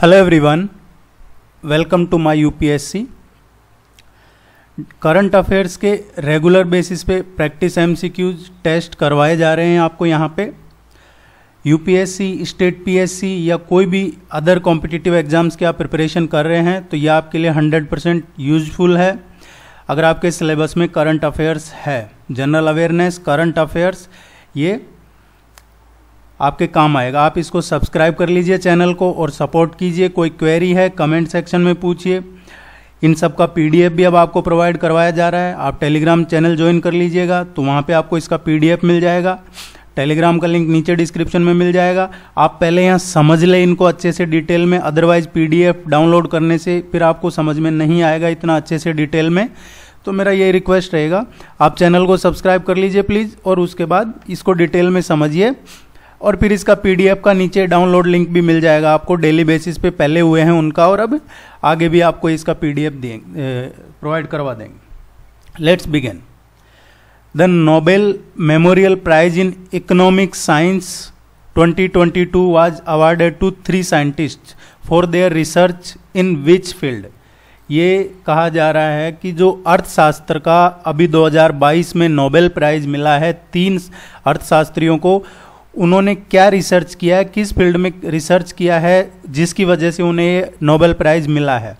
Hello everyone welcome to my UPSC current affairs के regular basis पे practice MCQs test करवाए जा रहे हैं आपको यहाँ पे यूपीएससी स्टेट पीएससी या कोई भी अदर कॉम्पिटिटिव एग्जाम्स के आप प्रिपरेशन कर रहे हैं तो ये आपके लिए 100 परसेंट यूजफुल है अगर आपके सिलेबस में करंट अफेयर्स है जनरल अवेयरनेस करंट अफेयर्स ये आपके काम आएगा आप इसको सब्सक्राइब कर लीजिए चैनल को और सपोर्ट कीजिए कोई क्वेरी है कमेंट सेक्शन में पूछिए इन सब का पी भी अब आपको प्रोवाइड करवाया जा रहा है आप टेलीग्राम चैनल ज्वाइन कर लीजिएगा तो वहाँ पे आपको इसका पी मिल जाएगा टेलीग्राम का लिंक नीचे डिस्क्रिप्शन में मिल जाएगा आप पहले यहाँ समझ लें इनको अच्छे से डिटेल में अदरवाइज पीडीएफ डाउनलोड करने से फिर आपको समझ में नहीं आएगा इतना अच्छे से डिटेल में तो मेरा ये रिक्वेस्ट रहेगा आप चैनल को सब्सक्राइब कर लीजिए प्लीज़ और उसके बाद इसको डिटेल में समझिए और फिर इसका पीडीएफ का नीचे डाउनलोड लिंक भी मिल जाएगा आपको डेली बेसिस पे पहले हुए हैं उनका और अब आगे भी आपको इसका पीडीएफ देंगे प्रोवाइड करवा देंगे let's begin the Nobel memorial prize in economic science 2022 was awarded to three scientist for their research in which field ये कहा जा रहा है कि जो अर्थशास्त्र का अभी 2022 में नोबेल प्राइज मिला है तीन अर्थशास्त्रियों को उन्होंने क्या रिसर्च किया है किस फील्ड में रिसर्च किया है जिसकी वजह से उन्हें ये नोबेल प्राइज़ मिला है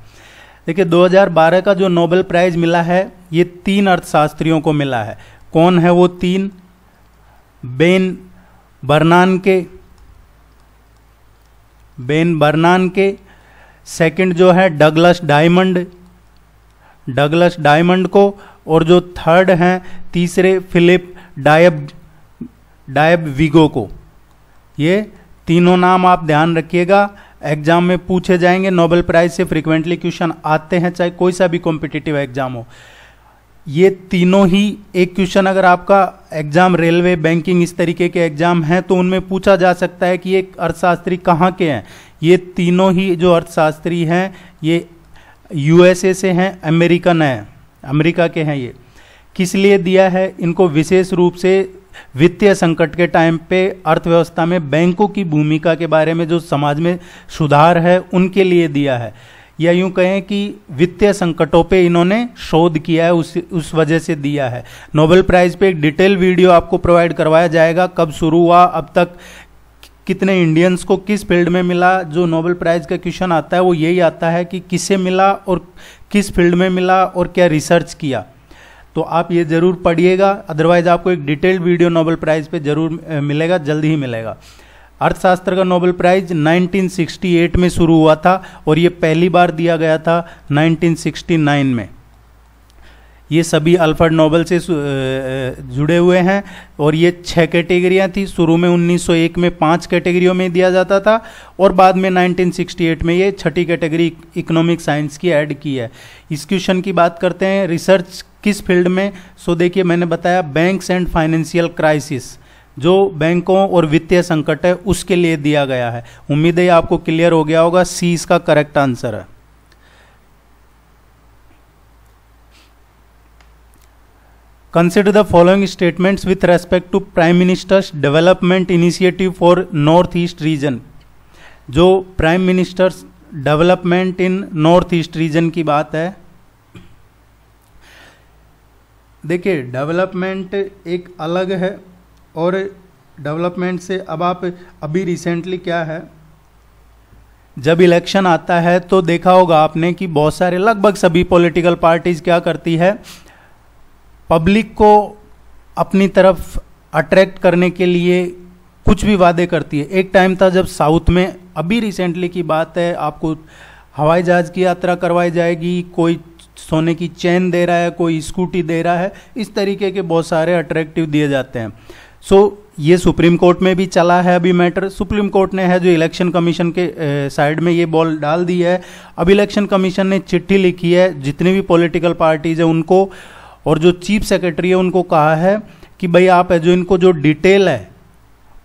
देखिए 2012 का जो नोबेल प्राइज़ मिला है ये तीन अर्थशास्त्रियों को मिला है कौन है वो तीन बेन बर्नान के बेन बर्नान के सेकंड जो है डगलस डायमंड डगलस डायमंड को और जो थर्ड हैं तीसरे फिलिप डायब डायब विगो को ये तीनों नाम आप ध्यान रखिएगा एग्जाम में पूछे जाएंगे नोबेल प्राइज से फ्रिक्वेंटली क्वेश्चन आते हैं चाहे कोई सा भी कॉम्पिटिटिव एग्जाम हो ये तीनों ही एक क्वेश्चन अगर आपका एग्जाम रेलवे बैंकिंग इस तरीके के एग्जाम हैं तो उनमें पूछा जा सकता है कि ये अर्थशास्त्री कहाँ के हैं ये तीनों ही जो अर्थशास्त्री हैं ये यूएसए से हैं अमेरिकन हैं अमेरिका के हैं ये किस लिए दिया है इनको विशेष रूप से वित्तीय संकट के टाइम पे अर्थव्यवस्था में बैंकों की भूमिका के बारे में जो समाज में सुधार है उनके लिए दिया है या यूं कहें कि वित्तीय संकटों पे इन्होंने शोध किया है उस उस वजह से दिया है नोबेल प्राइज़ पे एक डिटेल वीडियो आपको प्रोवाइड करवाया जाएगा कब शुरू हुआ अब तक कितने इंडियंस को किस फील्ड में मिला जो नोबेल प्राइज़ का क्वेश्चन आता है वो यही आता है कि किसे मिला और किस फील्ड में मिला और क्या रिसर्च किया तो आप ये ज़रूर पढ़िएगा अदरवाइज आपको एक डिटेल्ड वीडियो नोबल प्राइज़ पे जरूर मिलेगा जल्दी ही मिलेगा अर्थशास्त्र का नोबल प्राइज 1968 में शुरू हुआ था और ये पहली बार दिया गया था 1969 में ये सभी अल्फर्ड नोबल से जुड़े हुए हैं और ये छः कैटेगरियाँ थी शुरू में 1901 में पांच कैटेगरियों में दिया जाता था और बाद में 1968 में ये छठी कैटेगरी इकोनॉमिक साइंस की ऐड की है इस क्वेश्चन की बात करते हैं रिसर्च किस फील्ड में सो देखिए मैंने बताया बैंक्स एंड फाइनेंशियल क्राइसिस जो बैंकों और वित्तीय संकट है उसके लिए दिया गया है उम्मीद है आपको क्लियर हो गया होगा सी इसका करेक्ट आंसर है Consider the following statements with respect to Prime Minister's development initiative for Northeast region. जो prime minister's development in north east region की बात है देखिए डेवलपमेंट एक अलग है और डेवलपमेंट से अब आप अभी रिसेंटली क्या है जब इलेक्शन आता है तो देखा होगा आपने कि बहुत सारे लगभग सभी पॉलिटिकल पार्टीज क्या करती है पब्लिक को अपनी तरफ अट्रैक्ट करने के लिए कुछ भी वादे करती है एक टाइम था जब साउथ में अभी रिसेंटली की बात है आपको हवाई जहाज़ की यात्रा करवाई जाएगी कोई सोने की चेन दे रहा है कोई स्कूटी दे रहा है इस तरीके के बहुत सारे अट्रैक्टिव दिए जाते हैं सो so, ये सुप्रीम कोर्ट में भी चला है अभी मैटर सुप्रीम कोर्ट ने है जो इलेक्शन कमीशन के साइड में ये बॉल डाल दी है अब इलेक्शन कमीशन ने चिट्ठी लिखी है जितनी भी पॉलिटिकल पार्टीज है उनको और जो चीफ सेक्रेटरी है उनको कहा है कि भाई आप जो इनको जो डिटेल है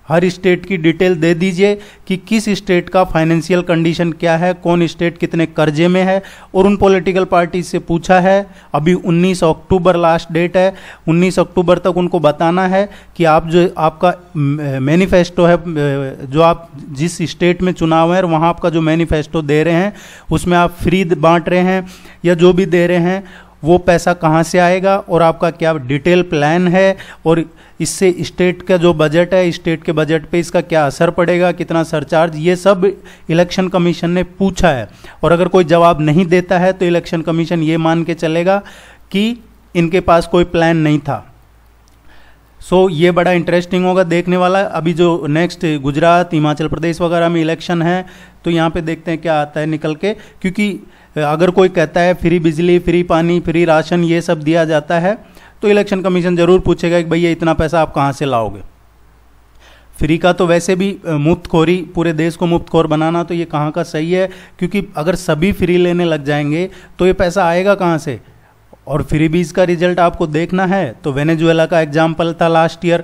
हर स्टेट की डिटेल दे दीजिए कि किस स्टेट का फाइनेंशियल कंडीशन क्या है कौन स्टेट कितने कर्जे में है और उन पॉलिटिकल पार्टी से पूछा है अभी 19 अक्टूबर लास्ट डेट है 19 अक्टूबर तक उनको बताना है कि आप जो आपका मैनिफेस्टो है जो आप जिस स्टेट में चुनाव है वहाँ आपका जो मैनिफेस्टो दे रहे हैं उसमें आप फ्री बांट रहे हैं या जो भी दे रहे हैं वो पैसा कहाँ से आएगा और आपका क्या डिटेल प्लान है और इससे स्टेट का जो बजट है स्टेट के बजट पे इसका क्या असर पड़ेगा कितना सरचार्ज ये सब इलेक्शन कमीशन ने पूछा है और अगर कोई जवाब नहीं देता है तो इलेक्शन कमीशन ये मान के चलेगा कि इनके पास कोई प्लान नहीं था सो so, ये बड़ा इंटरेस्टिंग होगा देखने वाला अभी जो नेक्स्ट गुजरात हिमाचल प्रदेश वगैरह में इलेक्शन है तो यहाँ पे देखते हैं क्या आता है निकल के क्योंकि अगर कोई कहता है फ्री बिजली फ्री पानी फ्री राशन ये सब दिया जाता है तो इलेक्शन कमीशन ज़रूर पूछेगा कि भैया इतना पैसा आप कहाँ से लाओगे फ्री का तो वैसे भी मुफ्तखोरी पूरे देश को मुफ्तखोर बनाना तो ये कहाँ का सही है क्योंकि अगर सभी फ्री लेने लग जाएंगे तो ये पैसा आएगा कहाँ से और भी का रिजल्ट आपको देखना है तो वेनेजुएला का एग्जाम्पल था लास्ट ईयर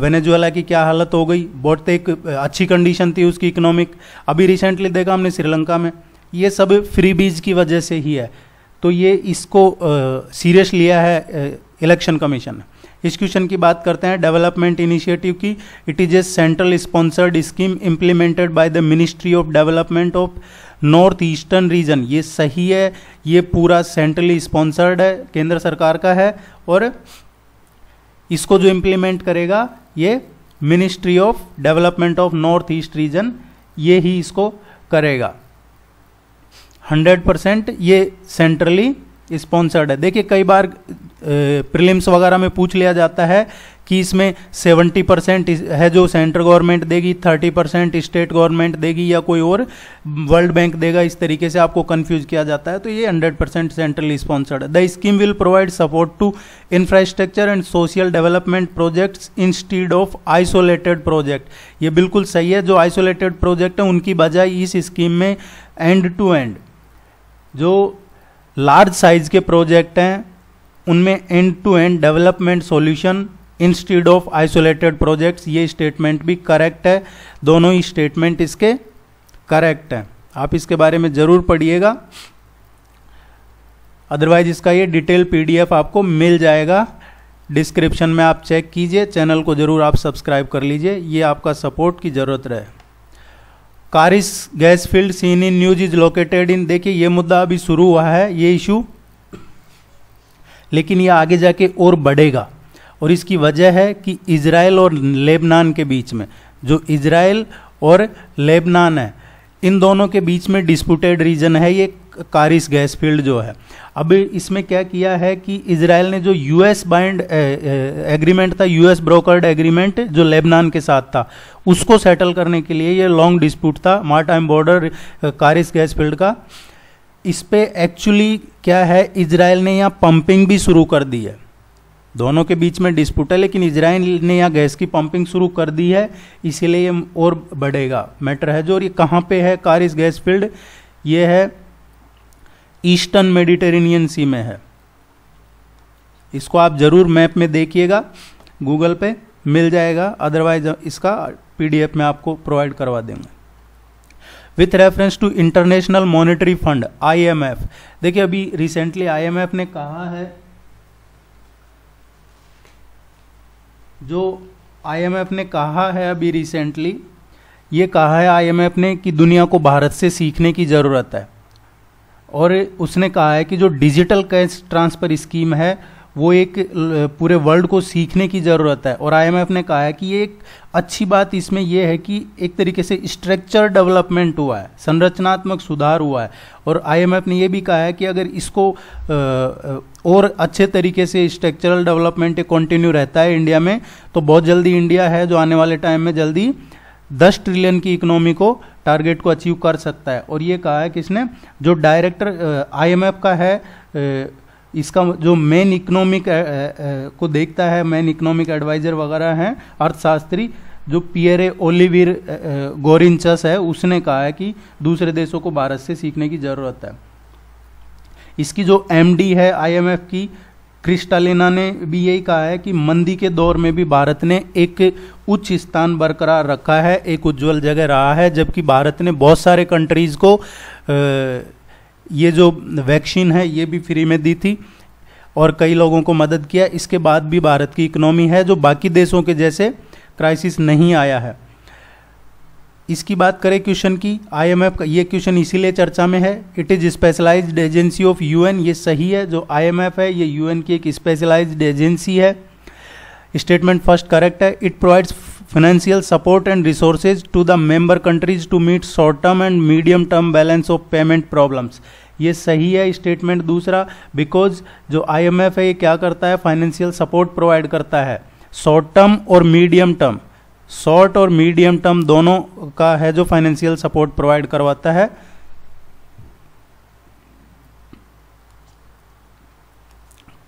वेनेजुएला की क्या हालत हो गई बहुत एक अच्छी कंडीशन थी उसकी इकोनॉमिक अभी रिसेंटली देखा हमने श्रीलंका में ये सब फ्री बीज की वजह से ही है तो ये इसको सीरियस लिया है इलेक्शन कमीशन ने इस क्वेश्चन की बात करते हैं डेवलपमेंट इनिशिएटिव की it is a central sponsored scheme implemented by the Ministry of Development of North Eastern Region ये सही है ये पूरा सेंट्रली स्पॉन्सर्ड है केंद्र सरकार का है और इसको जो इम्प्लीमेंट करेगा ये Ministry of Development of North east Region ये ही इसको करेगा 100 परसेंट ये सेंट्रली स्पॉन्सर्ड है देखिए कई बार प्रीलिम्स वगैरह में पूछ लिया जाता है कि इसमें 70 परसेंट है जो सेंट्रल गवर्नमेंट देगी 30 परसेंट स्टेट गवर्नमेंट देगी या कोई और वर्ल्ड बैंक देगा इस तरीके से आपको कन्फ्यूज किया जाता है तो ये 100 परसेंट सेंट्रल स्पॉन्सर्ड है the scheme will provide support to infrastructure and social development projects instead of isolated project ये बिल्कुल सही है जो आइसोलेटेड प्रोजेक्ट है उनकी बजाय इस स्कीम में एंड टू एंड जो लार्ज साइज के प्रोजेक्ट हैं उनमें end to end development solution instead of isolated projects ये स्टेटमेंट भी करेक्ट है दोनों ही स्टेटमेंट इसके करेक्ट हैं आप इसके बारे में ज़रूर पढ़िएगा अदरवाइज इसका ये डिटेल पीडीएफ आपको मिल जाएगा डिस्क्रिप्शन में आप चेक कीजिए चैनल को ज़रूर आप सब्सक्राइब कर लीजिए ये आपका सपोर्ट की ज़रूरत रहे Karish gas field seen in news is located in देखिए ये मुद्दा अभी शुरू हुआ है ये इशू लेकिन ये आगे जाके और बढ़ेगा और इसकी वजह है कि इसराइल और लेबनान के बीच में जो इसराइल और लेबनान है इन दोनों के बीच में डिस्प्यूटेड रीजन है ये कारिस गैस फील्ड जो है अब इसमें क्या किया है कि इसराइल ने जो यूएस बाइंड एग्रीमेंट था यूएस ब्रोकर्ड एग्रीमेंट जो लेबनान के साथ था उसको सेटल करने के लिए ये लॉन्ग डिस्प्यूट था time border Karish gas field का इस पर एक्चुअली क्या है इसराइल ने यहाँ पंपिंग भी शुरू कर दी है दोनों के बीच में डिस्प्यूट है लेकिन इसराइल ने यहाँ गैस की पंपिंग शुरू कर दी है इसीलिए ये और बढ़ेगा मैटर है जो और ये कहाँ पे है कारिस गैस फील्ड ये है ईस्टर्न मेडिटेरेनियन सी में है इसको आप जरूर मैप में देखिएगा गूगल पे मिल जाएगा अदरवाइज इसका पीडीएफ में आपको प्रोवाइड करवा देंगे with reference to International Monetary Fund IMF देखिए अभी रिसेंटली आईएमएफ ने कहा है जो आईएमएफ ने कहा है अभी रिसेंटली ये कहा है आईएमएफ ने कि दुनिया को भारत से सीखने की ज़रूरत है और उसने कहा है कि जो डिजिटल कैश ट्रांसफ़र स्कीम है वो एक पूरे वर्ल्ड को सीखने की ज़रूरत है और आईएमएफ ने कहा है कि ये एक अच्छी बात इसमें यह है कि एक तरीके से स्ट्रक्चर डेवलपमेंट हुआ है संरचनात्मक सुधार हुआ है और आईएमएफ ने यह भी कहा है कि अगर इसको और अच्छे तरीके से स्ट्रक्चरल डेवलपमेंट कंटिन्यू रहता है इंडिया में तो बहुत जल्दी इंडिया है जो आने वाले टाइम में जल्दी दस ट्रिलियन की इकोनॉमी को टारगेट को अचीव कर सकता है और ये कहा है किसने जो डायरेक्टर आईएमएफ का है इसका जो मेन इकोनॉमिक को देखता है मेन इकोनॉमिक एडवाइजर वगैरह हैं अर्थशास्त्री जो पियरे ओलिविर गोरिंचस है उसने कहा है कि दूसरे देशों को भारत से सीखने की ज़रूरत है इसकी जो एमडी है आईएमएफ की क्रिस्टालिना ने भी यही कहा है कि मंदी के दौर में भी भारत ने एक उच्च स्थान बरकरार रखा है एक उज्जवल जगह रहा है जबकि भारत ने बहुत सारे कंट्रीज़ को ये जो वैक्सीन है ये भी फ्री में दी थी और कई लोगों को मदद किया इसके बाद भी भारत की इकनॉमी है जो बाकी देशों के जैसे क्राइसिस नहीं आया है इसकी बात करें क्वेश्चन की आईएमएफ का ये क्वेश्चन इसीलिए चर्चा में है it is specialised agency of UN ये सही है जो आईएमएफ है ये यूएन की एक स्पेशलाइज्ड एजेंसी है स्टेटमेंट फर्स्ट करेक्ट है it provides financial support and resources to the member countries to meet short term and medium term balance of payment problems ये सही है स्टेटमेंट दूसरा बिकॉज जो आईएमएफ है ये क्या करता है फाइनेंशियल सपोर्ट प्रोवाइड करता है शॉर्ट टर्म और मीडियम टर्म शॉर्ट और मीडियम टर्म दोनों का है जो फाइनेंशियल सपोर्ट प्रोवाइड करवाता है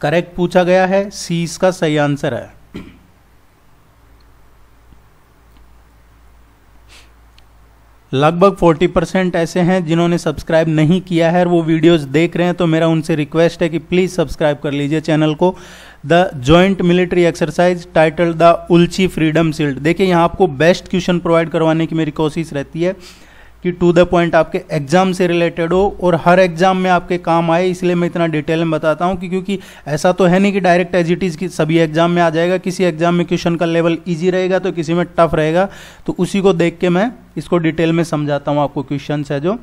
करेक्ट पूछा गया है सी इसका सही आंसर है लगभग 40 परसेंट ऐसे हैं जिन्होंने सब्सक्राइब नहीं किया है वो वीडियोस देख रहे हैं तो मेरा उनसे रिक्वेस्ट है कि प्लीज़ सब्सक्राइब कर लीजिए चैनल को the joint military exercise title the Ulchi freedom shield देखिए यहाँ आपको बेस्ट क्वेश्चन प्रोवाइड करवाने की मेरी कोशिश रहती है कि टू द पॉइंट आपके एग्ज़ाम से रिलेटेड हो और हर एग्ज़ाम में आपके काम आए इसलिए मैं इतना डिटेल में बताता हूँ कि क्योंकि ऐसा तो है नहीं कि डायरेक्ट एज इट इज़ की सभी एग्ज़ाम में आ जाएगा किसी एग्ज़ाम में क्वेश्चन का लेवल ईजी रहेगा तो किसी में टफ रहेगा तो उसी को देख के मैं इसको डिटेल में समझाता हूँ आपको क्वेश्चन है जो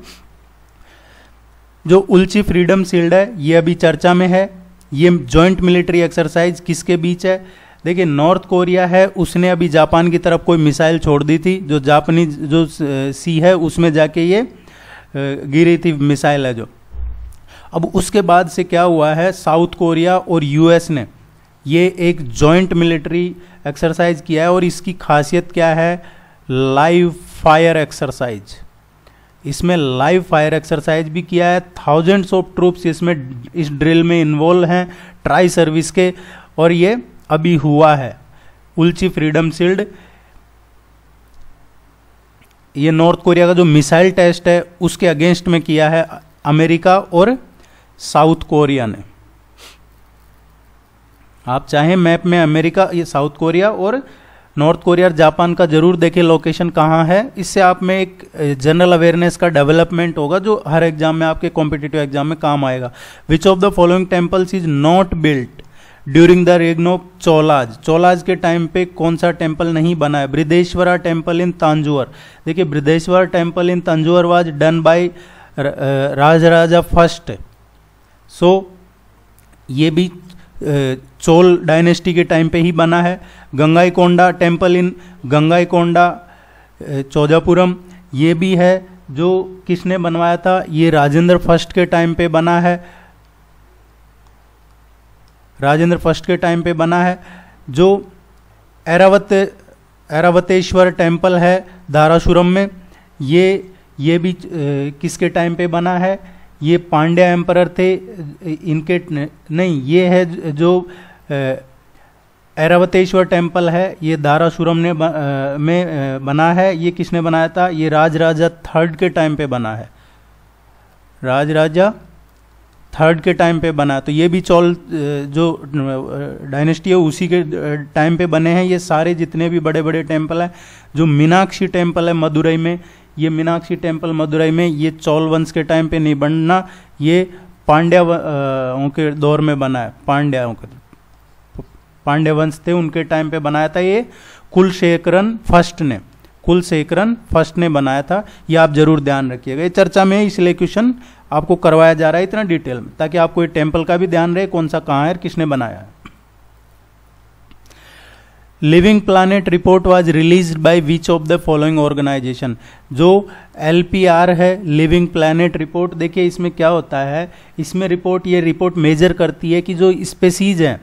जो उल्ची फ्रीडम शील्ड है ये अभी चर्चा में है ये ज्वाइंट मिलिट्री एक्सरसाइज किसके बीच है देखिए नॉर्थ कोरिया है उसने अभी जापान की तरफ कोई मिसाइल छोड़ दी थी जो जापानी जो सी है उसमें जाके ये गिरी थी मिसाइल है जो अब उसके बाद से क्या हुआ है साउथ कोरिया और यूएस ने ये एक जॉइंट मिलिट्री एक्सरसाइज किया है और इसकी खासियत क्या है लाइव फायर एक्सरसाइज इसमें लाइव फायर एक्सरसाइज भी किया है थाउजेंड्स ऑफ ट्रूप्स इसमें इस ड्रिल में इन्वॉल्व हैं ट्राई सर्विस के और ये अभी हुआ है उल्ची फ्रीडम शील्ड ये नॉर्थ कोरिया का जो मिसाइल टेस्ट है उसके अगेंस्ट में किया है अमेरिका और साउथ कोरिया ने आप चाहें मैप में अमेरिका ये साउथ कोरिया और नॉर्थ कोरिया जापान का जरूर देखें लोकेशन कहाँ है इससे आप में एक जनरल अवेयरनेस का डेवलपमेंट होगा जो हर एग्जाम में आपके कॉम्पिटेटिव एग्जाम में काम आएगा which of the following temples is not built during the reign of Cholas Cholas के टाइम पे कौन सा टेम्पल नहीं बना है बृदेश्वरा टेम्पल इन तांजुअर देखिए Brihadeeswara temple in Tanjore was done by Rajaraja first so ये भी चोल uh, डायनेस्टी के टाइम पे ही बना है गंगाईकोंडा टेम्पल इन गंगाईकोंडा चौजापुरम ये भी है जो किसने बनवाया था ये राजेंद्र फर्स्ट के टाइम पे बना है राजेंद्र फर्स्ट के टाइम पे बना है जो एरावत एरावतेश्वर टेम्पल है धाराशुरम में ये ये भी किसके टाइम पे बना है ये पांड्या एम्पर थे इनके नहीं ये है जो एरावतेश्वर टेम्पल है ये दाराशुरम ने ब, आ, में बना है ये किसने बनाया था ये राजराजा राजा थर्ड के टाइम पे बना है राजराजा राजा थर्ड के टाइम पे बना तो ये भी चौल जो डायनेस्टी है उसी के टाइम पे बने हैं ये सारे जितने भी बड़े बड़े टेम्पल हैं जो मीनाक्षी टेम्पल है मदुरई में ये मीनाक्षी टेम्पल मदुरई में ये चौल वंश के टाइम पे नहीं बनना ये पांड्याओं के दौर में बना है पांड्याओं के पांड्य वंश थे उनके टाइम पे बनाया था ये कुलशेखरन फर्स्ट ने कुलशेखरन फर्स्ट ने बनाया था ये आप जरूर ध्यान रखिएगा ये चर्चा में इसलिए क्वेश्चन आपको करवाया जा रहा है इतना डिटेल में ताकि आपको ये टेम्पल का भी ध्यान रहे कौन सा कहाँ है और किसने बनाया है living planet report was release by which of the following organisation जो एल पी आर है लिविंग प्लानट रिपोर्ट देखिए इसमें क्या होता है इसमें रिपोर्ट ये रिपोर्ट मेजर करती है कि जो स्पेसीज हैं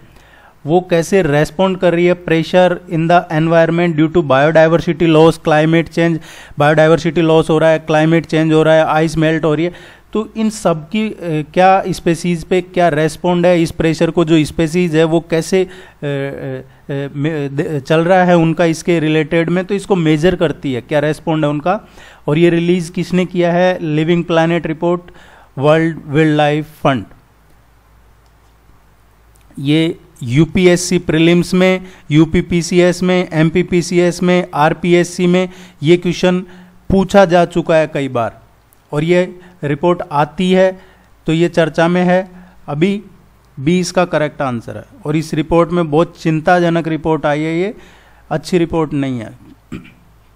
वो कैसे रेस्पॉन्ड कर रही है pressure in the environment due to biodiversity loss climate change biodiversity loss हो रहा है क्लाइमेट चेंज हो रहा है आइस मेल्ट हो रही है तो इन सब की क्या स्पेसीज पे क्या रेस्पोंड है इस प्रेशर को जो स्पेसीज है वो कैसे चल रहा है उनका इसके रिलेटेड में तो इसको मेजर करती है क्या रेस्पोंड है उनका और ये रिलीज़ किसने किया है living planet report World Wildlife Fund ये यूपीएससी प्रीलिम्स में यूपीपीसीएस में एमपीपीसीएस में आरपीएससी में ये क्वेश्चन पूछा जा चुका है कई बार और ये रिपोर्ट आती है तो ये चर्चा में है अभी बी इसका करेक्ट आंसर है और इस रिपोर्ट में बहुत चिंताजनक रिपोर्ट आई है ये अच्छी रिपोर्ट नहीं है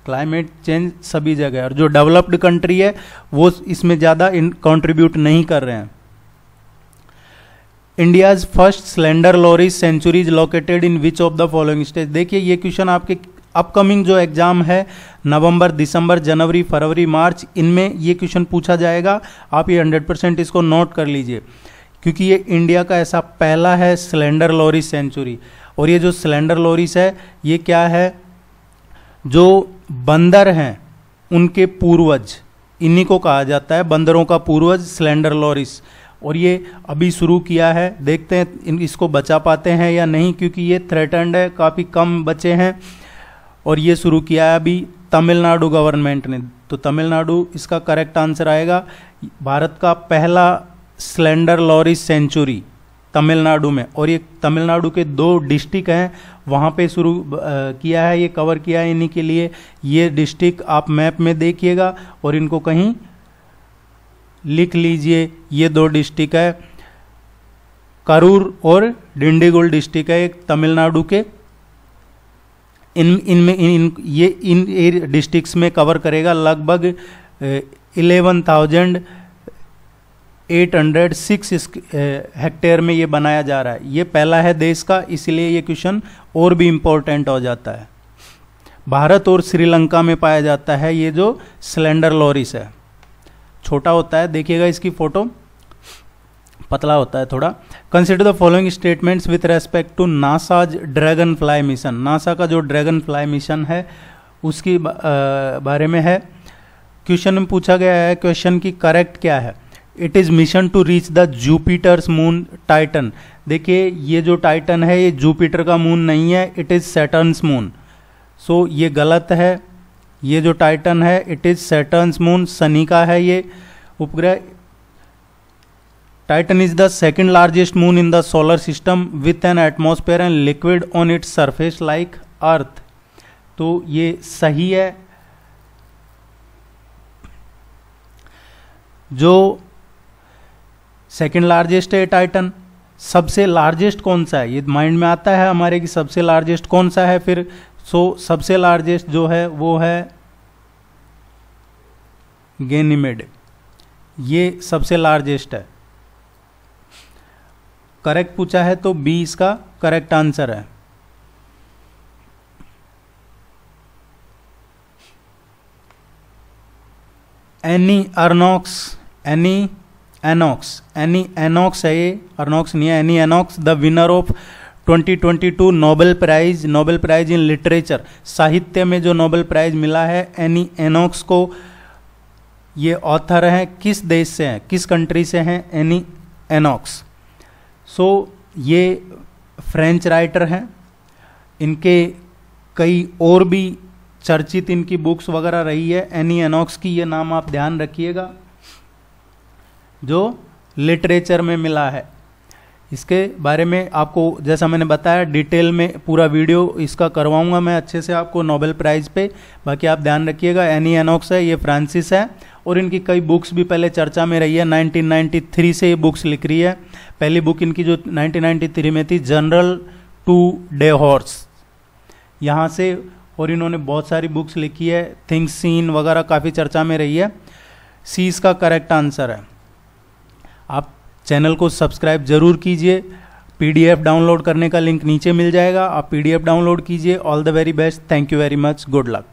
क्लाइमेट चेंज सभी जगह और जो डेवलप्ड कंट्री है वो इसमें ज़्यादा कंट्रीब्यूट नहीं कर रहे हैं India's first slender loris sanctuaries located in which of the following state देखिए ये क्वेश्चन आपके अपकमिंग जो एग्ज़ाम है नवंबर दिसंबर जनवरी फरवरी मार्च इनमें ये क्वेश्चन पूछा जाएगा आप ये 100 परसेंट इसको नोट कर लीजिए क्योंकि ये इंडिया का ऐसा पहला है सिलेंडर लॉरी सेंचुरी और ये जो सिलेंडर लॉरीस है ये क्या है जो बंदर हैं उनके पूर्वज इन्हीं को कहा जाता है बंदरों का पूर्वज सिलेंडर लॉरिस और ये अभी शुरू किया है देखते हैं इसको बचा पाते हैं या नहीं क्योंकि ये थ्रेटर्ड है काफ़ी कम बचे हैं और ये शुरू किया है अभी तमिलनाडु गवर्नमेंट ने तो तमिलनाडु इसका करेक्ट आंसर आएगा भारत का पहला स्लेंडर लॉरी सेंचुरी तमिलनाडु में और ये तमिलनाडु के दो डिस्ट्रिक्ट हैं वहाँ पे शुरू किया है ये कवर किया है इन्हीं के लिए ये डिस्ट्रिक्ट आप मैप में देखिएगा और इनको कहीं लिख लीजिए ये दो डिस्ट्रिक्ट है करूर और डिंडीगुल डिस्ट्रिक्ट है एक तमिलनाडु के इन इनमें इन, इन ये इन डिस्ट्रिक्ट्स में कवर करेगा लगभग eleven thousand eight hundred six hectare में ये बनाया जा रहा है ये पहला है देश का इसलिए ये क्वेश्चन और भी इम्पोर्टेंट हो जाता है भारत और श्रीलंका में पाया जाता है ये जो सिलेंडर लॉरिस है छोटा होता है देखिएगा इसकी फ़ोटो पतला होता है थोड़ा consider the following statements with respect to NASA's dragonfly mission NASA का जो ड्रैगन फ्लाई मिशन है उसकी बारे में है क्वेश्चन में पूछा गया है क्वेश्चन की करेक्ट क्या है it is mission to reach the Jupiter's moon Titan देखिए ये जो टाइटन है ये जूपिटर का मून नहीं है it is Saturn's moon so ये गलत है ये जो टाइटन है इट इज़ सेटर्नस मून सनी का है ये उपग्रह Titan is the second largest moon in the solar system with an atmosphere and liquid on its surface like Earth. तो ये सही है जो सेकंड लार्जेस्ट है टाइटन सबसे लार्जेस्ट कौन सा है ये माइंड में आता है हमारे कि सबसे लार्जेस्ट कौन सा है फिर सो so, सबसे लार्जेस्ट जो है वो है गेनीमेड ये सबसे लार्जेस्ट है करेक्ट पूछा है तो बी इसका करेक्ट आंसर है Annie Ernaux Annie Ernaux Annie Ernaux है ये अर्नॉक्स नहीं है Annie Ernaux the winner of 2022 Nobel prize Nobel prize in literature साहित्य में जो नोबेल प्राइज मिला है एनी एनॉक्स को ये ऑथर हैं किस देश से हैं किस कंट्री से हैं एनी एनॉक्स सो ये फ्रेंच राइटर हैं इनके कई और भी चर्चित इनकी बुक्स वगैरह रही है एनी एनॉक्स की ये नाम आप ध्यान रखिएगा जो लिटरेचर में मिला है इसके बारे में आपको जैसा मैंने बताया डिटेल में पूरा वीडियो इसका करवाऊंगा मैं अच्छे से आपको नोबेल प्राइज़ पे बाकी आप ध्यान रखिएगा एनी एनॉक्स है ये फ्रांसिस है और इनकी कई बुक्स भी पहले चर्चा में रही है 1993 से ये बुक्स लिख रही है पहली बुक इनकी जो 1993 में थी जनरल टू डे हॉर्स यहाँ से और इन्होंने बहुत सारी बुक्स लिखी है थिंग्स सीन वगैरह काफ़ी चर्चा में रही है सी इसका करेक्ट आंसर है आप चैनल को सब्सक्राइब ज़रूर कीजिए पीडीएफ डाउनलोड करने का लिंक नीचे मिल जाएगा आप पीडीएफ डाउनलोड कीजिए all the very best thank you very much good luck